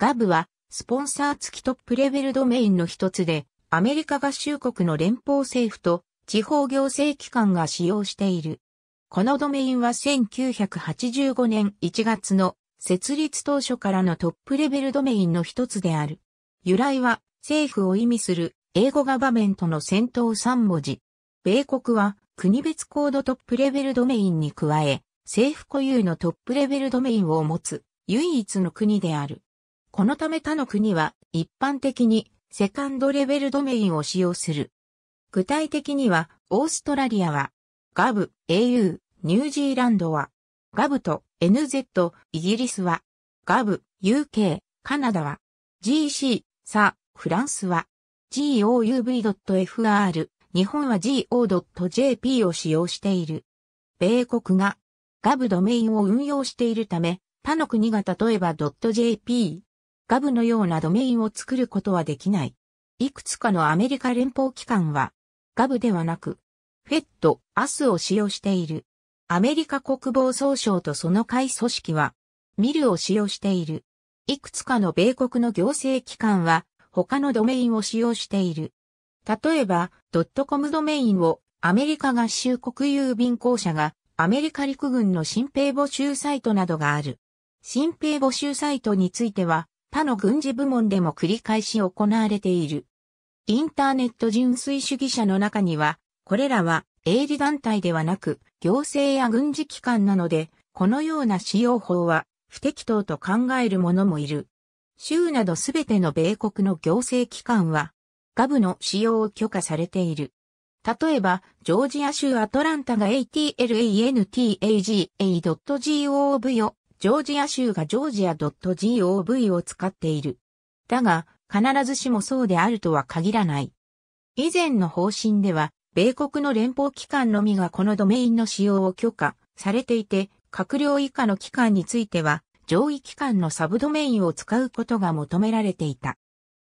ガブは、スポンサー付きトップレベルドメインの一つで、アメリカ合衆国の連邦政府と地方行政機関が使用している。このドメインは1985年1月の設立当初からのトップレベルドメインの一つである。由来は政府を意味する英語ガバメントの先頭3文字。米国は国別コードトップレベルドメインに加え、政府固有のトップレベルドメインを持つ唯一の国である。このため他の国は一般的にセカンドレベルドメインを使用する。具体的には、オーストラリアは、ガブ、au、ニュージーランドは、ガブと NZ、イギリスは、ガブ、UK、カナダは、GC、サ、フランスは、gouv.fr、日本は go.jp を使用している。米国が、ガブドメインを運用しているため、他の国が例えば .jp、ガブのようなドメインを作ることはできない。いくつかのアメリカ連邦機関は、ガブではなく、フェット、アスを使用している。アメリカ国防総省とその会組織は、ミルを使用している。いくつかの米国の行政機関は、他のドメインを使用している。例えば、ドットコムドメインをアメリカ合衆国郵便公社がアメリカ陸軍の新兵募集サイトなどがある。新兵募集サイトについては、他の軍事部門でも繰り返し行われている。インターネット純粋主義者の中には、これらは営利団体ではなく、行政や軍事機関なので、このような使用法は不適当と考える者もいる。州などすべての米国の行政機関は、ガブの使用を許可されている。例えば、ジョージア州アトランタが atlantag.gov よジョージア州がジョージア .gov を使っている。だが、必ずしもそうであるとは限らない。以前の方針では、米国の連邦機関のみがこのドメインの使用を許可されていて、閣僚以下の機関については、上位機関のサブドメインを使うことが求められていた。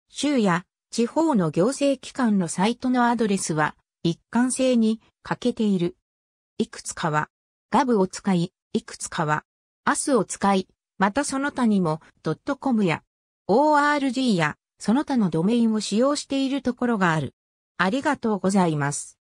州や地方の行政機関のサイトのアドレスは一貫性に欠けている。いくつかはガブを使い、いくつかはアスを使い、またその他にも .com や org やその他のドメインを使用しているところがある。ありがとうございます。